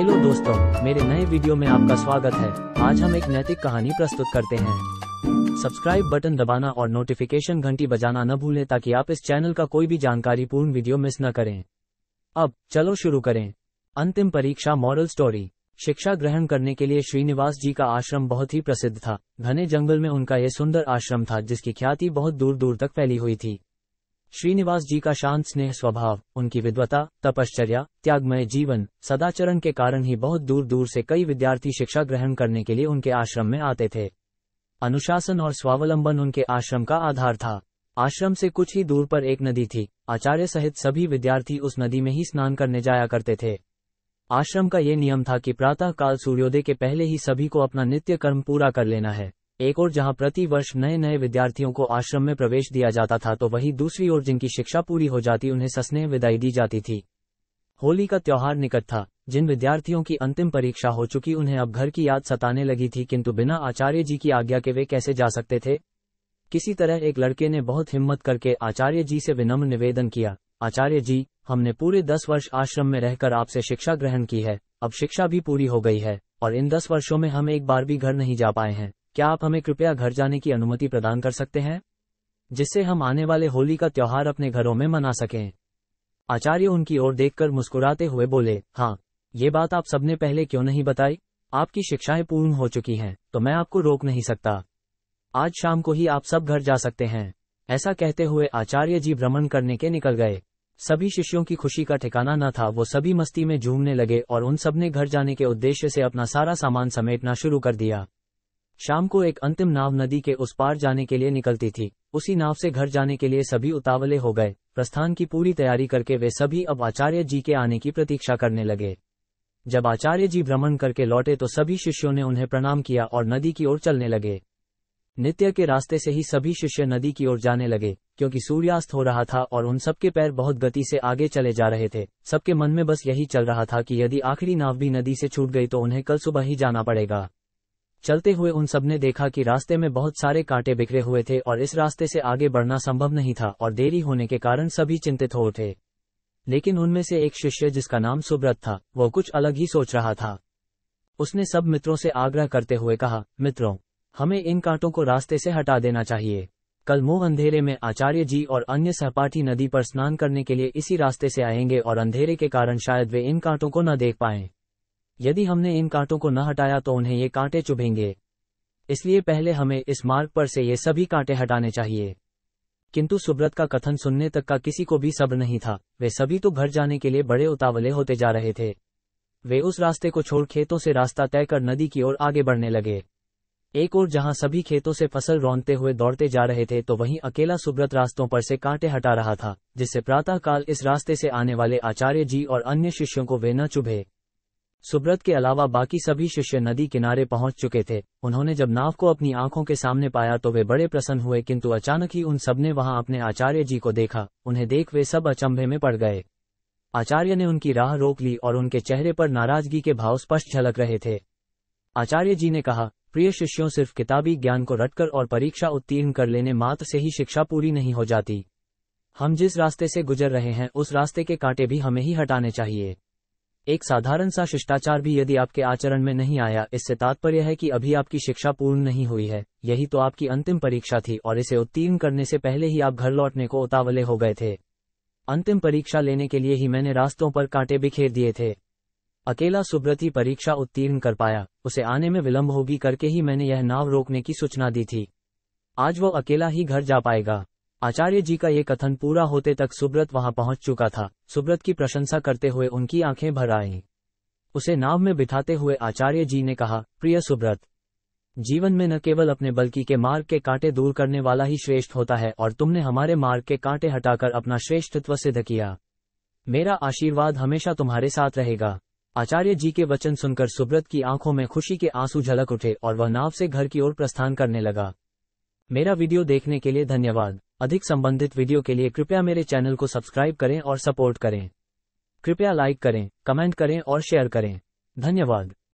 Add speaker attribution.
Speaker 1: Hello दोस्तों मेरे नए वीडियो में आपका स्वागत है आज हम एक नैतिक कहानी प्रस्तुत करते हैं सब्सक्राइब बटन दबाना और नोटिफिकेशन घंटी बजाना न भूलें ताकि आप इस चैनल का कोई भी जानकारी पूर्ण वीडियो मिस न करें अब चलो शुरू करें अंतिम परीक्षा मॉरल स्टोरी शिक्षा ग्रहण करने के लिए श्रीनिवास जी का आश्रम बहुत ही प्रसिद्ध था घने जंगल में उनका यह सुंदर आश्रम था जिसकी ख्याति बहुत दूर दूर तक फैली हुई थी श्रीनिवास जी का शांत स्नेह स्वभाव उनकी विद्वता तपश्चर्या त्यागमय जीवन सदाचरण के कारण ही बहुत दूर दूर से कई विद्यार्थी शिक्षा ग्रहण करने के लिए उनके आश्रम में आते थे अनुशासन और स्वावलंबन उनके आश्रम का आधार था आश्रम से कुछ ही दूर पर एक नदी थी आचार्य सहित सभी विद्यार्थी उस नदी में ही स्नान करने जाया करते थे आश्रम का ये नियम था कि प्रातः काल सूर्योदय के पहले ही सभी को अपना नित्य कर्म पूरा कर लेना है एक और जहां प्रति वर्ष नए नए विद्यार्थियों को आश्रम में प्रवेश दिया जाता था तो वहीं दूसरी ओर जिनकी शिक्षा पूरी हो जाती उन्हें सस्नेह विदाई दी जाती थी होली का त्यौहार निकट था जिन विद्यार्थियों की अंतिम परीक्षा हो चुकी उन्हें अब घर की याद सताने लगी थी किंतु बिना आचार्य जी की आज्ञा के वे कैसे जा सकते थे किसी तरह एक लड़के ने बहुत हिम्मत करके आचार्य जी से विनम्र निवेदन किया आचार्य जी हमने पूरे दस वर्ष आश्रम में रहकर आपसे शिक्षा ग्रहण की है अब शिक्षा भी पूरी हो गई है और इन दस वर्षों में हम एक बार भी घर नहीं जा पाए हैं क्या आप हमें कृपया घर जाने की अनुमति प्रदान कर सकते हैं जिससे हम आने वाले होली का त्यौहार अपने घरों में मना सकें आचार्य उनकी ओर देखकर मुस्कुराते हुए बोले हाँ ये बात आप सबने पहले क्यों नहीं बताई आपकी शिक्षाएं पूर्ण हो चुकी हैं तो मैं आपको रोक नहीं सकता आज शाम को ही आप सब घर जा सकते हैं ऐसा कहते हुए आचार्य जी भ्रमण करने के निकल गए सभी शिष्यों की खुशी का ठिकाना न था वो सभी मस्ती में झूमने लगे और उन सबने घर जाने के उद्देश्य से अपना सारा सामान समेटना शुरू कर दिया शाम को एक अंतिम नाव नदी के उस पार जाने के लिए निकलती थी उसी नाव से घर जाने के लिए सभी उतावले हो गए प्रस्थान की पूरी तैयारी करके वे सभी अब आचार्य जी के आने की प्रतीक्षा करने लगे जब आचार्य जी भ्रमण करके लौटे तो सभी शिष्यों ने उन्हें प्रणाम किया और नदी की ओर चलने लगे नित्य के रास्ते से ही सभी शिष्य नदी की ओर जाने लगे क्योंकि सूर्यास्त हो रहा था और उन सबके पैर बहुत गति से आगे चले जा रहे थे सबके मन में बस यही चल रहा था कि यदि आखिरी नाव भी नदी से छूट गई तो उन्हें कल सुबह ही जाना पड़ेगा चलते हुए उन सबने देखा कि रास्ते में बहुत सारे कांटे बिखरे हुए थे और इस रास्ते से आगे बढ़ना संभव नहीं था और देरी होने के कारण सभी चिंतित हो उठे लेकिन उनमें से एक शिष्य जिसका नाम सुब्रत था वो कुछ अलग ही सोच रहा था उसने सब मित्रों से आग्रह करते हुए कहा मित्रों हमें इन कांटों को रास्ते से हटा देना चाहिए कल मोह अंधेरे में आचार्य जी और अन्य सहपाठी नदी पर स्नान करने के लिए इसी रास्ते से आएंगे और अंधेरे के कारण शायद वे इन कांटों को न देख पाएं। यदि हमने इन कांटों को न हटाया तो उन्हें ये कांटे चुभेंगे इसलिए पहले हमें इस मार्ग पर से ये सभी कांटे हटाने चाहिए किंतु सुब्रत का कथन सुनने तक का किसी को भी सब्र नहीं था वे सभी तो घर जाने के लिए बड़े उतावले होते जा रहे थे वे उस रास्ते को छोड़ खेतों से रास्ता तय कर नदी की ओर आगे बढ़ने लगे एक ओर जहां सभी खेतों से फसल रौनते हुए दौड़ते जा रहे थे तो वहीं अकेला सुब्रत रास्तों पर से कांटे हटा रहा था जिससे प्रातःकाल इस रास्ते से आने वाले आचार्य जी और अन्य शिष्यों को वे न चुभे सुब्रत के अलावा बाकी सभी शिष्य नदी किनारे पहुंच चुके थे उन्होंने जब नाव को अपनी आंखों के सामने पाया तो वे बड़े प्रसन्न हुए किंतु अचानक ही उन सबने वहां अपने आचार्य जी को देखा उन्हें देख वे सब अचंभे में पड़ गए आचार्य ने उनकी राह रोक ली और उनके चेहरे पर नाराजगी के भाव स्पष्ट झलक रहे थे आचार्य जी ने कहा प्रिय शिष्यों सिर्फ किताबी ज्ञान को रटकर और परीक्षा उत्तीर्ण कर लेने मात्र से ही शिक्षा पूरी नहीं हो जाती हम जिस रास्ते से गुजर रहे हैं उस रास्ते के कांटे भी हमें ही हटाने चाहिए एक साधारण सा शिष्टाचार भी यदि आपके आचरण में नहीं आया इससे तात्पर्य है कि अभी आपकी शिक्षा पूर्ण नहीं हुई है यही तो आपकी अंतिम परीक्षा थी और इसे उत्तीर्ण करने से पहले ही आप घर लौटने को उतावले हो गए थे अंतिम परीक्षा लेने के लिए ही मैंने रास्तों पर कांटे बिखेर दिए थे अकेला सुब्रति परीक्षा उत्तीर्ण कर पाया उसे आने में विलंब होगी करके ही मैंने यह नाव रोकने की सूचना दी थी आज वो अकेला ही घर जा पाएगा आचार्य जी का ये कथन पूरा होते तक सुब्रत वहां पहुंच चुका था सुब्रत की प्रशंसा करते हुए उनकी आंखें भर आई उसे नाव में बिठाते हुए आचार्य जी ने कहा प्रिय सुब्रत जीवन में न केवल अपने बल्कि के मार्ग के कांटे दूर करने वाला ही श्रेष्ठ होता है और तुमने हमारे मार्ग के कांटे हटाकर अपना श्रेष्ठत्व सिद्ध किया मेरा आशीर्वाद हमेशा तुम्हारे साथ रहेगा आचार्य जी के वचन सुनकर सुब्रत की आंखों में खुशी के आंसू झलक उठे और वह नाव से घर की ओर प्रस्थान करने लगा मेरा वीडियो देखने के लिए धन्यवाद अधिक संबंधित वीडियो के लिए कृपया मेरे चैनल को सब्सक्राइब करें और सपोर्ट करें कृपया लाइक करें कमेंट करें और शेयर करें धन्यवाद